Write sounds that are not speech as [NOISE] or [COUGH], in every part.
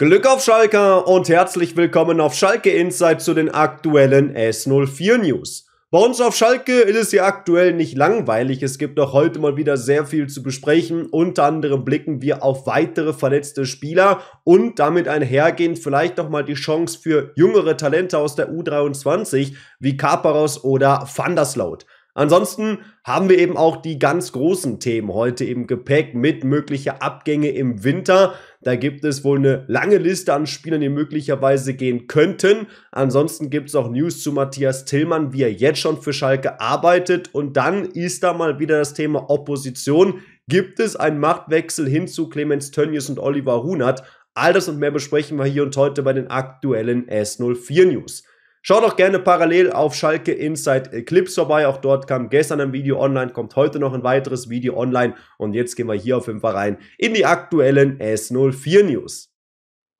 Glück auf Schalke und herzlich willkommen auf Schalke Insight zu den aktuellen S04 News. Bei uns auf Schalke ist es ja aktuell nicht langweilig. Es gibt auch heute mal wieder sehr viel zu besprechen. Unter anderem blicken wir auf weitere verletzte Spieler und damit einhergehend vielleicht nochmal die Chance für jüngere Talente aus der U23 wie Kaparos oder Vanderslaut. Ansonsten haben wir eben auch die ganz großen Themen heute im Gepäck mit mögliche Abgänge im Winter. Da gibt es wohl eine lange Liste an Spielern, die möglicherweise gehen könnten. Ansonsten gibt es auch News zu Matthias Tillmann, wie er jetzt schon für Schalke arbeitet. Und dann ist da mal wieder das Thema Opposition. Gibt es einen Machtwechsel hin zu Clemens Tönnies und Oliver Hunert? All das und mehr besprechen wir hier und heute bei den aktuellen S04 News. Schaut auch gerne parallel auf Schalke Inside Eclipse vorbei. Auch dort kam gestern ein Video online, kommt heute noch ein weiteres Video online. Und jetzt gehen wir hier auf dem Verein in die aktuellen S04 News.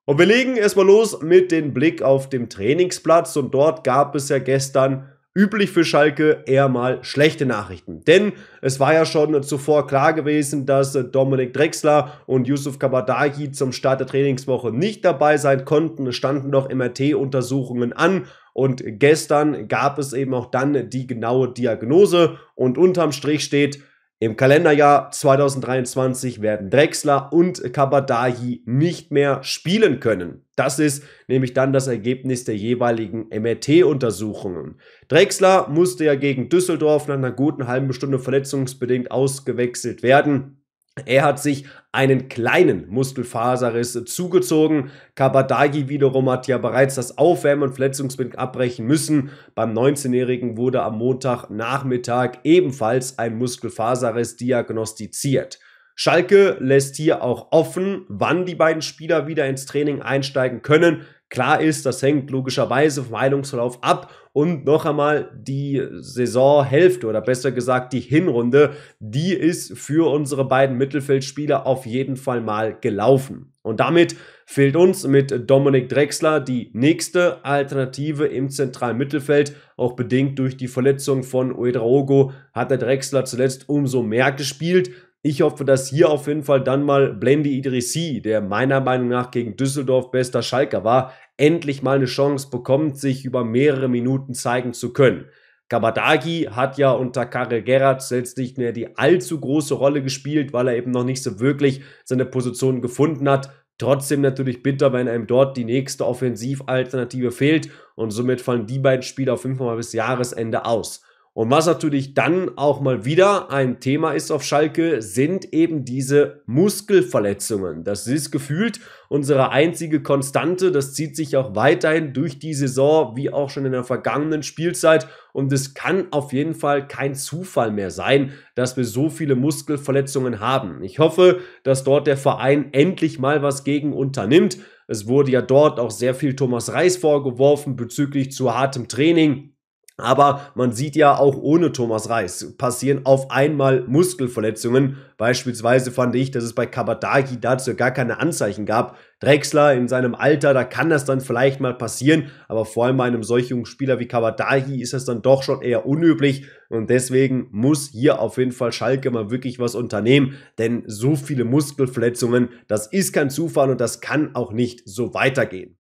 Und wir legen erstmal los mit dem Blick auf den Trainingsplatz. Und dort gab es ja gestern üblich für Schalke eher mal schlechte Nachrichten. Denn es war ja schon zuvor klar gewesen, dass Dominik Drexler und Yusuf Kabadagi zum Start der Trainingswoche nicht dabei sein konnten. Es standen noch MRT-Untersuchungen an und gestern gab es eben auch dann die genaue Diagnose und unterm Strich steht, im Kalenderjahr 2023 werden Drexler und Kabadahi nicht mehr spielen können. Das ist nämlich dann das Ergebnis der jeweiligen MRT-Untersuchungen. Drexler musste ja gegen Düsseldorf nach einer guten halben Stunde verletzungsbedingt ausgewechselt werden. Er hat sich einen kleinen Muskelfaserriss zugezogen. Kabadagi wiederum hat ja bereits das Aufwärmen und Verletzungsbild abbrechen müssen. Beim 19-Jährigen wurde am Montagnachmittag ebenfalls ein Muskelfaserriss diagnostiziert. Schalke lässt hier auch offen, wann die beiden Spieler wieder ins Training einsteigen können. Klar ist, das hängt logischerweise vom Heilungsverlauf ab und noch einmal die Saisonhälfte oder besser gesagt die Hinrunde, die ist für unsere beiden Mittelfeldspieler auf jeden Fall mal gelaufen. Und damit fehlt uns mit Dominik Drexler die nächste Alternative im zentralen Mittelfeld. Auch bedingt durch die Verletzung von Uedraogo hat der Drexler zuletzt umso mehr gespielt. Ich hoffe, dass hier auf jeden Fall dann mal Blendi Idrissi, der meiner Meinung nach gegen Düsseldorf bester Schalker war, endlich mal eine Chance bekommt, sich über mehrere Minuten zeigen zu können. Kabadagi hat ja unter Karel Gerrard selbst nicht mehr die allzu große Rolle gespielt, weil er eben noch nicht so wirklich seine Position gefunden hat. Trotzdem natürlich bitter, wenn einem dort die nächste Offensivalternative fehlt und somit fallen die beiden Spieler auf jeden bis Jahresende aus. Und was natürlich dann auch mal wieder ein Thema ist auf Schalke, sind eben diese Muskelverletzungen. Das ist gefühlt unsere einzige Konstante. Das zieht sich auch weiterhin durch die Saison, wie auch schon in der vergangenen Spielzeit. Und es kann auf jeden Fall kein Zufall mehr sein, dass wir so viele Muskelverletzungen haben. Ich hoffe, dass dort der Verein endlich mal was gegen unternimmt. Es wurde ja dort auch sehr viel Thomas Reis vorgeworfen bezüglich zu hartem Training aber man sieht ja auch ohne Thomas Reis passieren auf einmal Muskelverletzungen. Beispielsweise fand ich, dass es bei Kabadagi dazu gar keine Anzeichen gab. Drexler in seinem Alter, da kann das dann vielleicht mal passieren, aber vor allem bei einem solchen Spieler wie Kabadagi ist das dann doch schon eher unüblich und deswegen muss hier auf jeden Fall Schalke mal wirklich was unternehmen, denn so viele Muskelverletzungen, das ist kein Zufall und das kann auch nicht so weitergehen.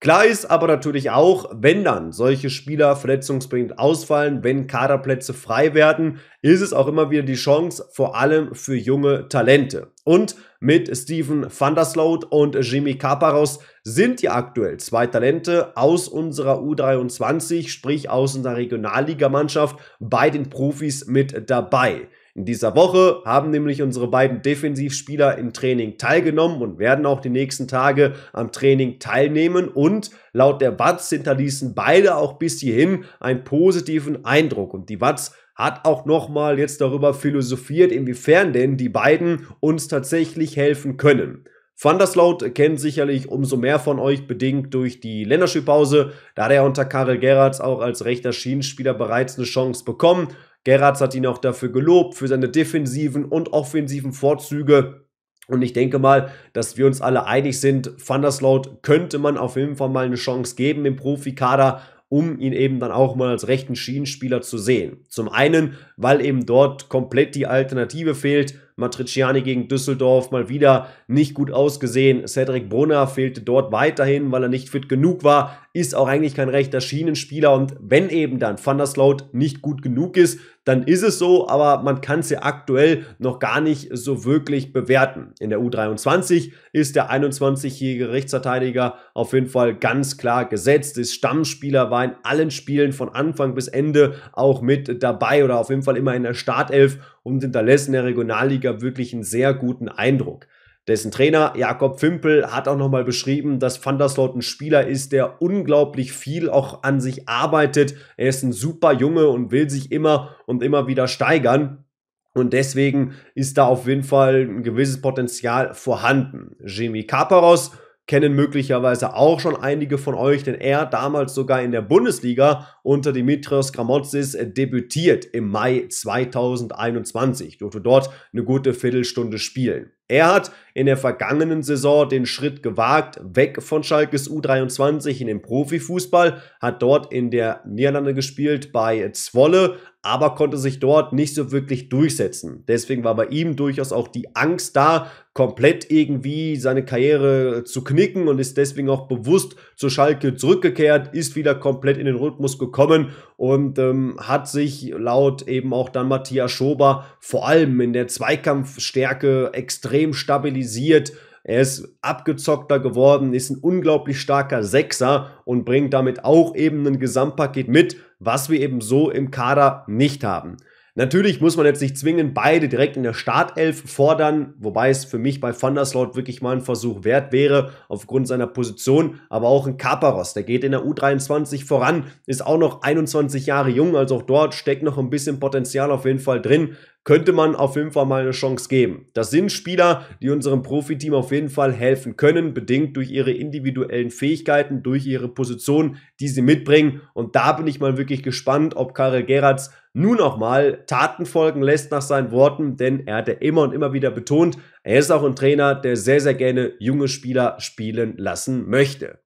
Klar ist aber natürlich auch, wenn dann solche Spieler verletzungsbedingt ausfallen, wenn Kaderplätze frei werden, ist es auch immer wieder die Chance, vor allem für junge Talente. Und mit Steven van der Sloot und Jimmy Kaparos sind ja aktuell zwei Talente aus unserer U23, sprich aus unserer Regionalligamannschaft, bei den Profis mit dabei. In dieser Woche haben nämlich unsere beiden Defensivspieler im Training teilgenommen und werden auch die nächsten Tage am Training teilnehmen und laut der Watz hinterließen beide auch bis hierhin einen positiven Eindruck und die Watz hat auch nochmal jetzt darüber philosophiert, inwiefern denn die beiden uns tatsächlich helfen können. Vanderslaut kennt sicherlich umso mehr von euch bedingt durch die Länderspielpause. Da der unter Karel Gerrards auch als rechter Schienenspieler bereits eine Chance bekommen. Gerrards hat ihn auch dafür gelobt, für seine defensiven und offensiven Vorzüge. Und ich denke mal, dass wir uns alle einig sind, Van der Sloot könnte man auf jeden Fall mal eine Chance geben im Profikader, um ihn eben dann auch mal als rechten Schienenspieler zu sehen. Zum einen, weil eben dort komplett die Alternative fehlt, Matriciani gegen Düsseldorf mal wieder nicht gut ausgesehen. Cedric Brunner fehlte dort weiterhin, weil er nicht fit genug war. Ist auch eigentlich kein rechter Schienenspieler. Und wenn eben dann Van der Sloot nicht gut genug ist, dann ist es so. Aber man kann es ja aktuell noch gar nicht so wirklich bewerten. In der U23 ist der 21-jährige Rechtsverteidiger auf jeden Fall ganz klar gesetzt. Ist Stammspieler, war in allen Spielen von Anfang bis Ende auch mit dabei oder auf jeden Fall immer in der Startelf und hinterlässt in der Regionalliga wirklich einen sehr guten Eindruck. Dessen Trainer Jakob Fimpel hat auch nochmal beschrieben, dass Van der Sloot ein Spieler ist, der unglaublich viel auch an sich arbeitet. Er ist ein super Junge und will sich immer und immer wieder steigern. Und deswegen ist da auf jeden Fall ein gewisses Potenzial vorhanden. Jimmy Kaparos kennen möglicherweise auch schon einige von euch, denn er damals sogar in der Bundesliga unter Dimitrios Gramotzis debütiert im Mai 2021, durfte dort eine gute Viertelstunde spielen. Er hat in der vergangenen Saison den Schritt gewagt, weg von Schalkes U23 in den Profifußball, hat dort in der Niederlande gespielt bei Zwolle, aber konnte sich dort nicht so wirklich durchsetzen. Deswegen war bei ihm durchaus auch die Angst da, komplett irgendwie seine Karriere zu knicken und ist deswegen auch bewusst zu Schalke zurückgekehrt, ist wieder komplett in den Rhythmus gekommen und ähm, hat sich laut eben auch dann Matthias Schober vor allem in der Zweikampfstärke extrem stabilisiert er ist abgezockter geworden, ist ein unglaublich starker Sechser und bringt damit auch eben ein Gesamtpaket mit, was wir eben so im Kader nicht haben. Natürlich muss man jetzt nicht zwingend beide direkt in der Startelf fordern, wobei es für mich bei Thunderslot wirklich mal ein Versuch wert wäre, aufgrund seiner Position, aber auch ein Kaparos, der geht in der U23 voran, ist auch noch 21 Jahre jung, also auch dort steckt noch ein bisschen Potenzial auf jeden Fall drin, könnte man auf jeden Fall mal eine Chance geben. Das sind Spieler, die unserem Profiteam auf jeden Fall helfen können, bedingt durch ihre individuellen Fähigkeiten, durch ihre Position, die sie mitbringen und da bin ich mal wirklich gespannt, ob Karel Gerrards nun nochmal Taten folgen lässt nach seinen Worten, denn er hat ja immer und immer wieder betont, er ist auch ein Trainer, der sehr, sehr gerne junge Spieler spielen lassen möchte.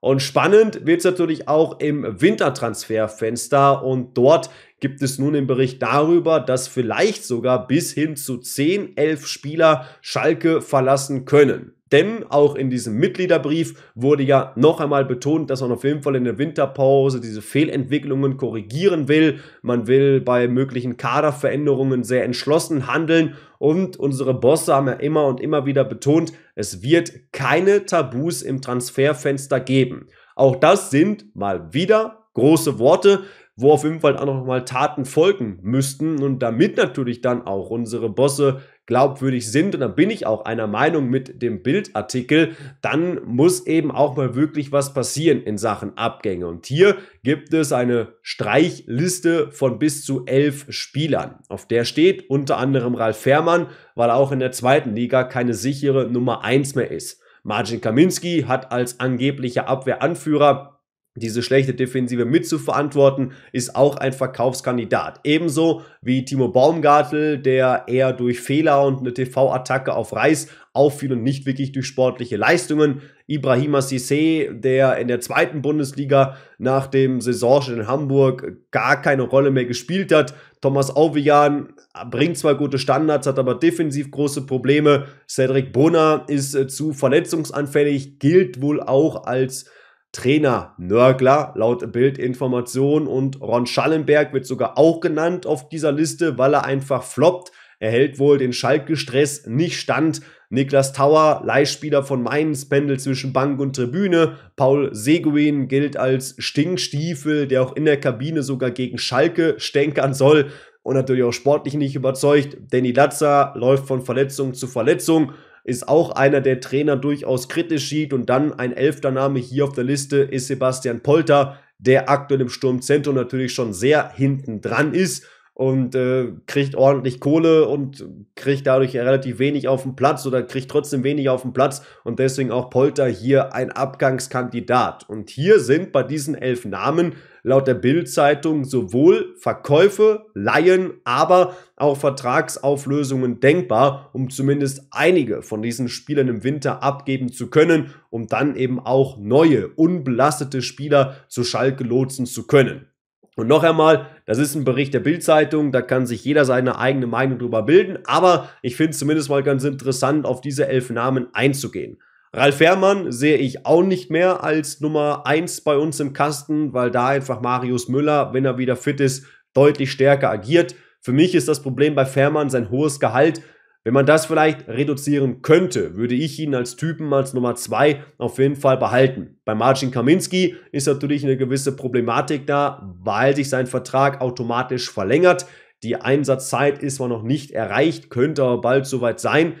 Und spannend wird es natürlich auch im Wintertransferfenster und dort gibt es nun den Bericht darüber, dass vielleicht sogar bis hin zu 10, 11 Spieler Schalke verlassen können. Denn auch in diesem Mitgliederbrief wurde ja noch einmal betont, dass man auf jeden Fall in der Winterpause diese Fehlentwicklungen korrigieren will. Man will bei möglichen Kaderveränderungen sehr entschlossen handeln. Und unsere Bosse haben ja immer und immer wieder betont, es wird keine Tabus im Transferfenster geben. Auch das sind mal wieder große Worte, wo auf jeden Fall auch noch mal Taten folgen müssten. Und damit natürlich dann auch unsere Bosse glaubwürdig sind, und dann bin ich auch einer Meinung mit dem Bildartikel, dann muss eben auch mal wirklich was passieren in Sachen Abgänge. Und hier gibt es eine Streichliste von bis zu elf Spielern. Auf der steht unter anderem Ralf Fährmann, weil auch in der zweiten Liga keine sichere Nummer 1 mehr ist. Marcin Kaminski hat als angeblicher Abwehranführer diese schlechte Defensive mitzuverantworten, ist auch ein Verkaufskandidat. Ebenso wie Timo Baumgartel, der eher durch Fehler und eine TV-Attacke auf Reis auffiel und nicht wirklich durch sportliche Leistungen. Ibrahima Sissé, der in der zweiten Bundesliga nach dem Saisonstart in Hamburg gar keine Rolle mehr gespielt hat. Thomas Auvian bringt zwar gute Standards, hat aber defensiv große Probleme. Cedric Bonner ist äh, zu verletzungsanfällig, gilt wohl auch als Trainer-Nörgler laut Bildinformation und Ron Schallenberg wird sogar auch genannt auf dieser Liste, weil er einfach floppt. Er hält wohl den Schalke-Stress nicht stand. Niklas Tauer, Leihspieler von Mainz, pendelt zwischen Bank und Tribüne. Paul Seguin gilt als Stinkstiefel, der auch in der Kabine sogar gegen Schalke stänkern soll und natürlich auch sportlich nicht überzeugt. Danny Latzer läuft von Verletzung zu Verletzung ist auch einer, der Trainer durchaus kritisch sieht. Und dann ein elfter Name hier auf der Liste ist Sebastian Polter, der aktuell im Sturmzentrum natürlich schon sehr hinten dran ist und äh, kriegt ordentlich Kohle und kriegt dadurch relativ wenig auf den Platz oder kriegt trotzdem wenig auf den Platz und deswegen auch Polter hier ein Abgangskandidat. Und hier sind bei diesen elf Namen laut der Bild-Zeitung sowohl Verkäufe, Laien, aber auch Vertragsauflösungen denkbar, um zumindest einige von diesen Spielern im Winter abgeben zu können, um dann eben auch neue, unbelastete Spieler zu Schalke lotsen zu können. Und noch einmal, das ist ein Bericht der Bildzeitung, da kann sich jeder seine eigene Meinung drüber bilden, aber ich finde es zumindest mal ganz interessant, auf diese elf Namen einzugehen. Ralf Herrmann sehe ich auch nicht mehr als Nummer 1 bei uns im Kasten, weil da einfach Marius Müller, wenn er wieder fit ist, deutlich stärker agiert. Für mich ist das Problem bei Fährmann sein hohes Gehalt. Wenn man das vielleicht reduzieren könnte, würde ich ihn als Typen als Nummer 2 auf jeden Fall behalten. Bei Marcin Kaminski ist natürlich eine gewisse Problematik da, weil sich sein Vertrag automatisch verlängert. Die Einsatzzeit ist zwar noch nicht erreicht, könnte aber bald soweit sein.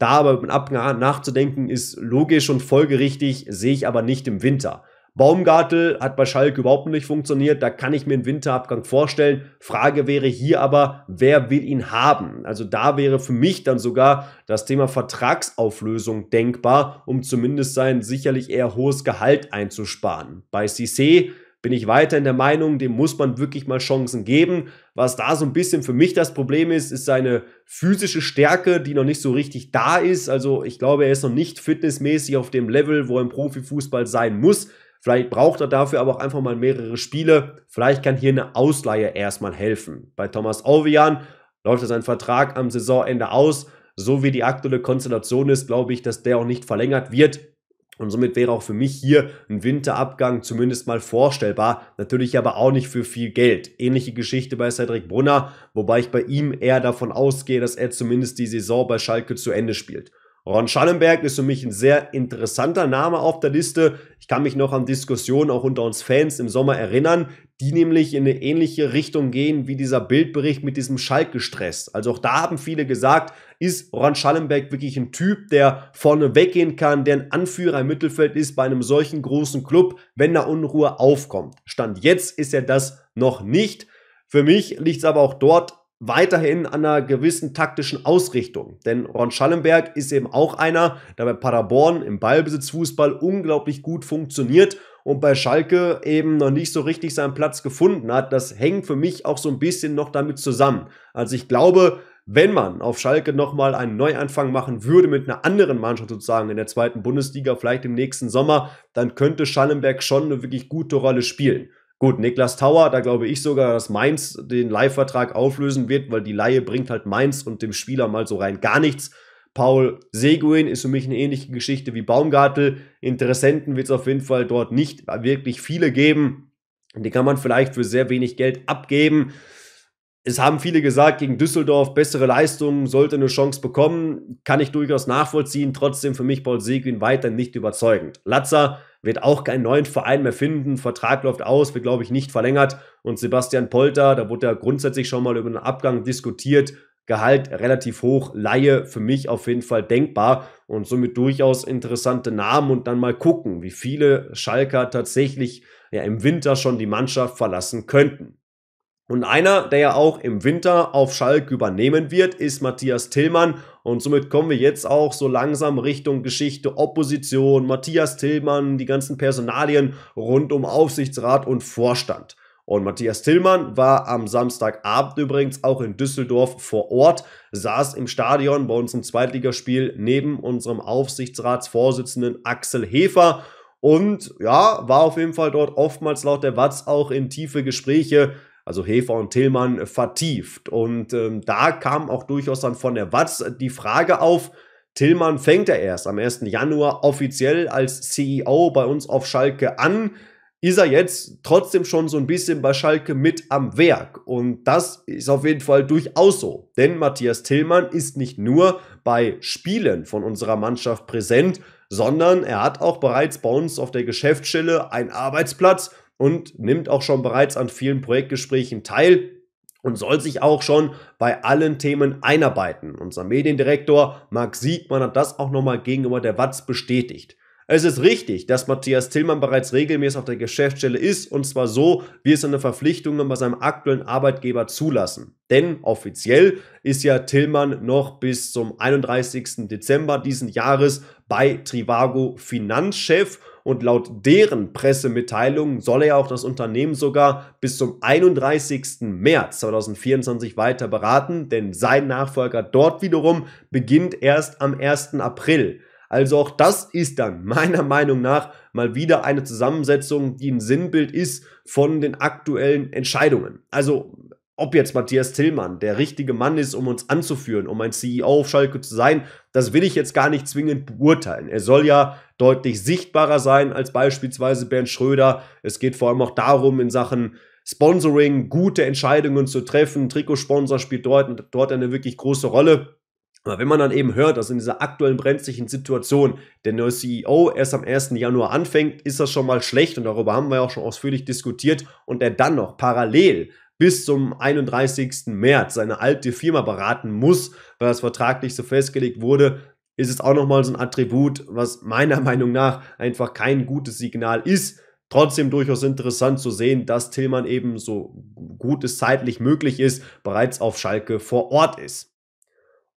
Da aber mit nachzudenken ist logisch und folgerichtig, sehe ich aber nicht im Winter. Baumgartel hat bei Schalke überhaupt nicht funktioniert. Da kann ich mir einen Winterabgang vorstellen. Frage wäre hier aber, wer will ihn haben? Also da wäre für mich dann sogar das Thema Vertragsauflösung denkbar, um zumindest sein sicherlich eher hohes Gehalt einzusparen. Bei Cissé bin ich weiterhin der Meinung, dem muss man wirklich mal Chancen geben. Was da so ein bisschen für mich das Problem ist, ist seine physische Stärke, die noch nicht so richtig da ist. Also ich glaube, er ist noch nicht fitnessmäßig auf dem Level, wo er im Profifußball sein muss. Vielleicht braucht er dafür aber auch einfach mal mehrere Spiele. Vielleicht kann hier eine Ausleihe erstmal helfen. Bei Thomas Ovian läuft sein Vertrag am Saisonende aus. So wie die aktuelle Konstellation ist, glaube ich, dass der auch nicht verlängert wird. Und somit wäre auch für mich hier ein Winterabgang zumindest mal vorstellbar. Natürlich aber auch nicht für viel Geld. Ähnliche Geschichte bei Cedric Brunner, wobei ich bei ihm eher davon ausgehe, dass er zumindest die Saison bei Schalke zu Ende spielt. Ron Schallenberg ist für mich ein sehr interessanter Name auf der Liste. Ich kann mich noch an Diskussionen auch unter uns Fans im Sommer erinnern, die nämlich in eine ähnliche Richtung gehen wie dieser Bildbericht mit diesem Schalk-Gestress. Also auch da haben viele gesagt, ist Ron Schallenberg wirklich ein Typ, der vorne weggehen kann, der ein Anführer im Mittelfeld ist bei einem solchen großen Club, wenn da Unruhe aufkommt. Stand jetzt ist er das noch nicht. Für mich liegt es aber auch dort weiterhin an einer gewissen taktischen Ausrichtung. Denn Ron Schallenberg ist eben auch einer, der bei Paderborn im Ballbesitzfußball unglaublich gut funktioniert und bei Schalke eben noch nicht so richtig seinen Platz gefunden hat. Das hängt für mich auch so ein bisschen noch damit zusammen. Also ich glaube, wenn man auf Schalke nochmal einen Neuanfang machen würde mit einer anderen Mannschaft sozusagen in der zweiten Bundesliga, vielleicht im nächsten Sommer, dann könnte Schallenberg schon eine wirklich gute Rolle spielen. Gut, Niklas Tauer, da glaube ich sogar, dass Mainz den Leihvertrag auflösen wird, weil die Laie bringt halt Mainz und dem Spieler mal so rein gar nichts. Paul Seguin ist für mich eine ähnliche Geschichte wie Baumgartel. Interessenten wird es auf jeden Fall dort nicht wirklich viele geben. Die kann man vielleicht für sehr wenig Geld abgeben. Es haben viele gesagt, gegen Düsseldorf bessere Leistungen, sollte eine Chance bekommen. Kann ich durchaus nachvollziehen. Trotzdem für mich Paul Seguin weiter nicht überzeugend. Latzer wird auch keinen neuen Verein mehr finden. Vertrag läuft aus, wird, glaube ich, nicht verlängert. Und Sebastian Polter, da wurde ja grundsätzlich schon mal über einen Abgang diskutiert. Gehalt relativ hoch, Laie für mich auf jeden Fall denkbar und somit durchaus interessante Namen und dann mal gucken, wie viele Schalker tatsächlich ja, im Winter schon die Mannschaft verlassen könnten. Und einer, der ja auch im Winter auf Schalk übernehmen wird, ist Matthias Tillmann. Und somit kommen wir jetzt auch so langsam Richtung Geschichte, Opposition, Matthias Tillmann, die ganzen Personalien rund um Aufsichtsrat und Vorstand. Und Matthias Tillmann war am Samstagabend übrigens auch in Düsseldorf vor Ort, saß im Stadion bei unserem Zweitligaspiel neben unserem Aufsichtsratsvorsitzenden Axel Hefer und ja, war auf jeden Fall dort oftmals laut der Watz auch in tiefe Gespräche also Hefer und Tillmann, äh, vertieft. Und ähm, da kam auch durchaus dann von der Watz äh, die Frage auf, Tillmann fängt er erst am 1. Januar offiziell als CEO bei uns auf Schalke an. Ist er jetzt trotzdem schon so ein bisschen bei Schalke mit am Werk? Und das ist auf jeden Fall durchaus so. Denn Matthias Tillmann ist nicht nur bei Spielen von unserer Mannschaft präsent, sondern er hat auch bereits bei uns auf der Geschäftsstelle einen Arbeitsplatz und nimmt auch schon bereits an vielen Projektgesprächen teil und soll sich auch schon bei allen Themen einarbeiten. Unser Mediendirektor Marc Siegmann hat das auch nochmal gegenüber der Watz bestätigt. Es ist richtig, dass Matthias Tillmann bereits regelmäßig auf der Geschäftsstelle ist und zwar so, wie es seine Verpflichtungen bei seinem aktuellen Arbeitgeber zulassen. Denn offiziell ist ja Tillmann noch bis zum 31. Dezember diesen Jahres bei Trivago Finanzchef und laut deren Pressemitteilung soll er auch das Unternehmen sogar bis zum 31. März 2024 weiter beraten, denn sein Nachfolger dort wiederum beginnt erst am 1. April. Also auch das ist dann meiner Meinung nach mal wieder eine Zusammensetzung, die ein Sinnbild ist von den aktuellen Entscheidungen. Also ob jetzt Matthias Tillmann der richtige Mann ist, um uns anzuführen, um ein CEO auf Schalke zu sein, das will ich jetzt gar nicht zwingend beurteilen. Er soll ja deutlich sichtbarer sein als beispielsweise Bernd Schröder. Es geht vor allem auch darum, in Sachen Sponsoring gute Entscheidungen zu treffen. Trikotsponsor spielt dort, dort eine wirklich große Rolle. Aber wenn man dann eben hört, dass in dieser aktuellen brenzlichen Situation der neue CEO erst am 1. Januar anfängt, ist das schon mal schlecht und darüber haben wir auch schon ausführlich diskutiert und er dann noch parallel bis zum 31. März seine alte Firma beraten muss, weil das vertraglich so festgelegt wurde, ist es auch nochmal so ein Attribut, was meiner [LAUGHS] Meinung nach einfach kein gutes Signal ist. Trotzdem durchaus interessant zu sehen, dass Tillmann eben so gut es zeitlich möglich ist, bereits auf Schalke vor Ort ist.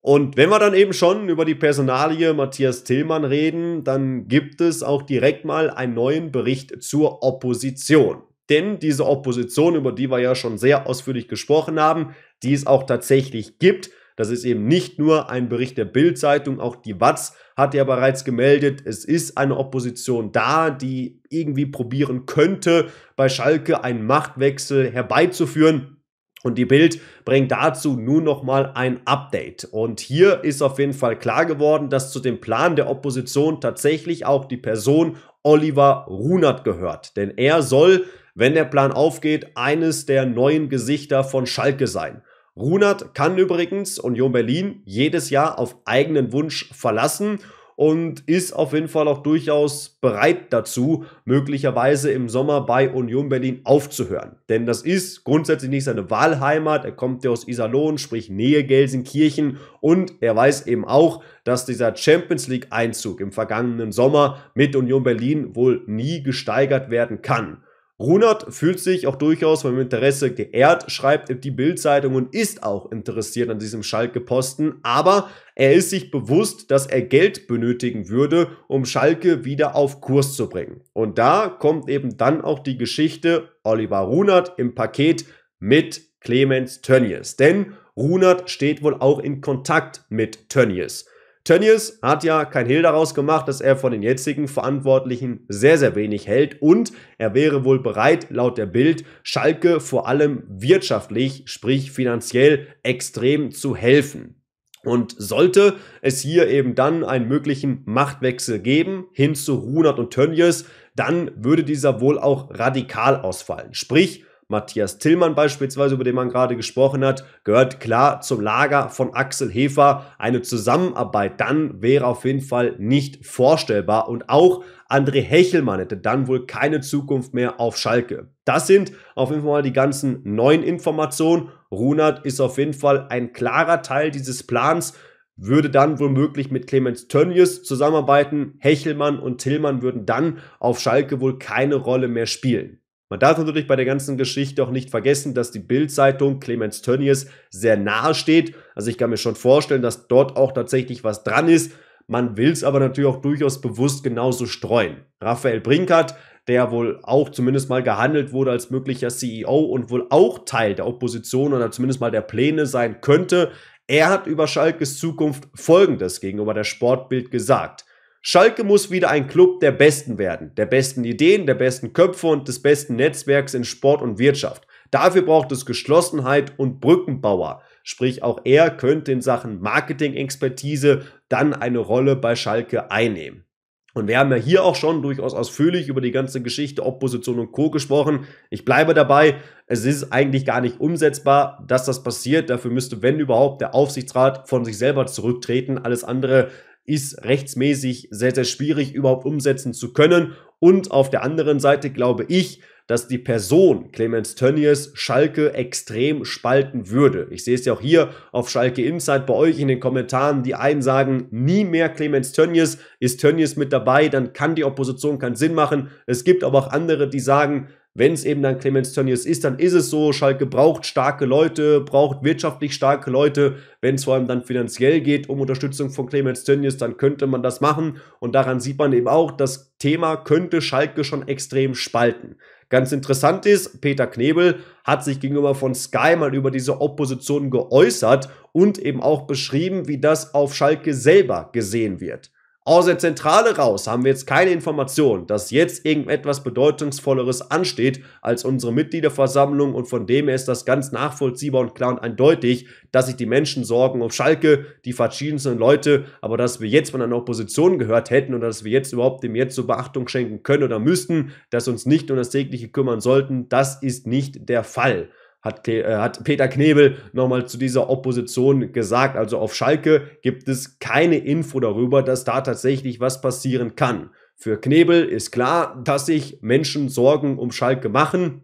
Und wenn wir dann eben schon über die Personalie Matthias Tillmann reden, dann gibt es auch direkt mal einen neuen Bericht zur Opposition. Denn diese Opposition, über die wir ja schon sehr ausführlich gesprochen haben, die es auch tatsächlich gibt, das ist eben nicht nur ein Bericht der Bild-Zeitung, auch die Watz hat ja bereits gemeldet, es ist eine Opposition da, die irgendwie probieren könnte, bei Schalke einen Machtwechsel herbeizuführen. Und die Bild bringt dazu nun nochmal ein Update. Und hier ist auf jeden Fall klar geworden, dass zu dem Plan der Opposition tatsächlich auch die Person Oliver Runert gehört. Denn er soll wenn der Plan aufgeht, eines der neuen Gesichter von Schalke sein. Runert kann übrigens Union Berlin jedes Jahr auf eigenen Wunsch verlassen und ist auf jeden Fall auch durchaus bereit dazu, möglicherweise im Sommer bei Union Berlin aufzuhören. Denn das ist grundsätzlich nicht seine Wahlheimat. Er kommt ja aus Iserlohn, sprich Nähe Gelsenkirchen. Und er weiß eben auch, dass dieser Champions League-Einzug im vergangenen Sommer mit Union Berlin wohl nie gesteigert werden kann. Runert fühlt sich auch durchaus von Interesse geehrt, schreibt die Bildzeitung und ist auch interessiert an diesem Schalke-Posten, aber er ist sich bewusst, dass er Geld benötigen würde, um Schalke wieder auf Kurs zu bringen. Und da kommt eben dann auch die Geschichte Oliver Runert im Paket mit Clemens Tönnies. Denn Runert steht wohl auch in Kontakt mit Tönnies. Tönnies hat ja kein Hehl daraus gemacht, dass er von den jetzigen Verantwortlichen sehr, sehr wenig hält und er wäre wohl bereit, laut der Bild, Schalke vor allem wirtschaftlich, sprich finanziell, extrem zu helfen. Und sollte es hier eben dann einen möglichen Machtwechsel geben, hin zu Runert und Tönnies, dann würde dieser wohl auch radikal ausfallen. Sprich, Matthias Tillmann beispielsweise, über den man gerade gesprochen hat, gehört klar zum Lager von Axel Hefer. Eine Zusammenarbeit dann wäre auf jeden Fall nicht vorstellbar und auch André Hechelmann hätte dann wohl keine Zukunft mehr auf Schalke. Das sind auf jeden Fall die ganzen neuen Informationen. Runert ist auf jeden Fall ein klarer Teil dieses Plans würde dann womöglich mit Clemens Tönnies zusammenarbeiten. Hechelmann und Tillmann würden dann auf Schalke wohl keine Rolle mehr spielen. Man darf natürlich bei der ganzen Geschichte auch nicht vergessen, dass die Bild-Zeitung Clemens Tönnies sehr nahe steht. Also ich kann mir schon vorstellen, dass dort auch tatsächlich was dran ist. Man will es aber natürlich auch durchaus bewusst genauso streuen. Raphael Brinkert, der wohl auch zumindest mal gehandelt wurde als möglicher CEO und wohl auch Teil der Opposition oder zumindest mal der Pläne sein könnte, er hat über Schalkes Zukunft Folgendes gegenüber der Sportbild gesagt. Schalke muss wieder ein Club der Besten werden, der besten Ideen, der besten Köpfe und des besten Netzwerks in Sport und Wirtschaft. Dafür braucht es Geschlossenheit und Brückenbauer. Sprich, auch er könnte in Sachen Marketing-Expertise dann eine Rolle bei Schalke einnehmen. Und wir haben ja hier auch schon durchaus ausführlich über die ganze Geschichte Opposition und Co. gesprochen. Ich bleibe dabei, es ist eigentlich gar nicht umsetzbar, dass das passiert. Dafür müsste, wenn überhaupt, der Aufsichtsrat von sich selber zurücktreten. Alles andere ist rechtsmäßig sehr, sehr schwierig überhaupt umsetzen zu können. Und auf der anderen Seite glaube ich, dass die Person Clemens Tönnies Schalke extrem spalten würde. Ich sehe es ja auch hier auf Schalke Insight bei euch in den Kommentaren. Die einen sagen, nie mehr Clemens Tönnies. Ist Tönnies mit dabei, dann kann die Opposition keinen Sinn machen. Es gibt aber auch andere, die sagen, wenn es eben dann Clemens Tönnies ist, dann ist es so. Schalke braucht starke Leute, braucht wirtschaftlich starke Leute. Wenn es vor allem dann finanziell geht um Unterstützung von Clemens Tönnies, dann könnte man das machen. Und daran sieht man eben auch, das Thema könnte Schalke schon extrem spalten. Ganz interessant ist, Peter Knebel hat sich gegenüber von Sky mal über diese Opposition geäußert und eben auch beschrieben, wie das auf Schalke selber gesehen wird. Aus der Zentrale raus haben wir jetzt keine Information, dass jetzt irgendetwas Bedeutungsvolleres ansteht als unsere Mitgliederversammlung und von dem her ist das ganz nachvollziehbar und klar und eindeutig, dass sich die Menschen sorgen um Schalke, die verschiedensten Leute, aber dass wir jetzt von einer Opposition gehört hätten und dass wir jetzt überhaupt dem jetzt so Beachtung schenken können oder müssten, dass uns nicht um das tägliche kümmern sollten, das ist nicht der Fall hat, äh, hat Peter Knebel nochmal zu dieser Opposition gesagt. Also auf Schalke gibt es keine Info darüber, dass da tatsächlich was passieren kann. Für Knebel ist klar, dass sich Menschen Sorgen um Schalke machen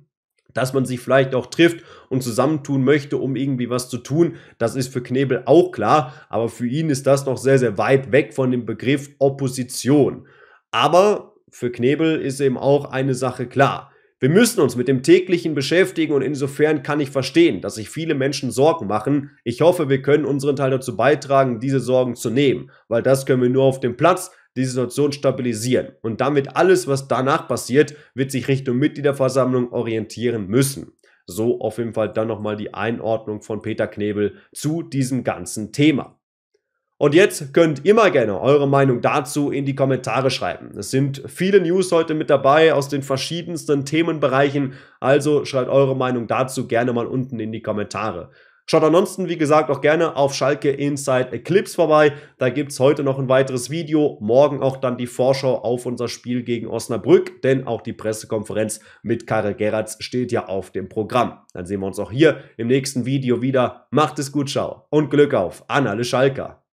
dass man sich vielleicht auch trifft und zusammentun möchte, um irgendwie was zu tun. Das ist für Knebel auch klar, aber für ihn ist das noch sehr, sehr weit weg von dem Begriff Opposition. Aber für Knebel ist eben auch eine Sache klar. Wir müssen uns mit dem täglichen beschäftigen und insofern kann ich verstehen, dass sich viele Menschen Sorgen machen. Ich hoffe, wir können unseren Teil dazu beitragen, diese Sorgen zu nehmen, weil das können wir nur auf dem Platz die Situation stabilisieren. Und damit alles, was danach passiert, wird sich Richtung Mitgliederversammlung orientieren müssen. So auf jeden Fall dann nochmal die Einordnung von Peter Knebel zu diesem ganzen Thema. Und jetzt könnt ihr immer gerne eure Meinung dazu in die Kommentare schreiben. Es sind viele News heute mit dabei aus den verschiedensten Themenbereichen, also schreibt eure Meinung dazu gerne mal unten in die Kommentare. Schaut ansonsten, wie gesagt, auch gerne auf Schalke Inside Eclipse vorbei. Da gibt es heute noch ein weiteres Video, morgen auch dann die Vorschau auf unser Spiel gegen Osnabrück, denn auch die Pressekonferenz mit Karel Geratz steht ja auf dem Programm. Dann sehen wir uns auch hier im nächsten Video wieder. Macht es gut, ciao und Glück auf an alle Schalker.